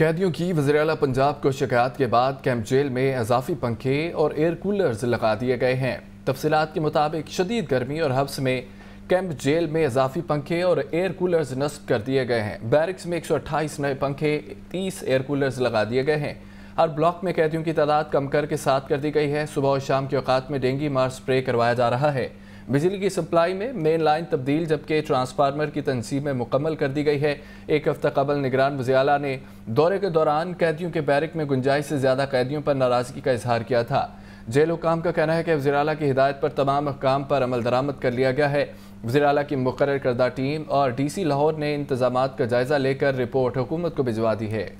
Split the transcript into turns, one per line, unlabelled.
कैदियों की वजर अला पंजाब को शिकायत के बाद कैंप जेल में इजाफी पंखे और एयर कूलर्स लगा दिए गए हैं तफसीत के मुताबिक शदीद गर्मी और हब्स में कैंप जेल में इजाफी पंखे और एयर कूलर्स नस्ब कर दिए गए हैं बैरिक्स में एक सौ अट्ठाईस नए पंखे तीस एयर कूलर्स लगा दिए गए हैं हर ब्लॉक में कैदियों की तादाद कम करके साथ कर दी गई है सुबह और शाम के अवकात में डेंगी मार स्प्रे करवाया जा रहा है बिजली की सप्लाई में मेन लाइन तब्दील जबकि ट्रांसफार्मर की तनसीमें मुकम्मल कर दी गई है एक हफ्ता कबल निगरान वजियाला ने दौरे के दौरान कैदियों के बैरक में गुंजाइश से ज़्यादा कैदियों पर नाराज़गी का इजहार किया था जेल हुकाम का कहना है कि अल की हिदायत पर तमाम अहकाम पर अमल दरामद कर लिया गया है वजराला की मुकर करदा टीम और डी सी लाहौर ने इंतजाम का जायज़ा लेकर रिपोर्ट हुकूमत को भिजवा दी है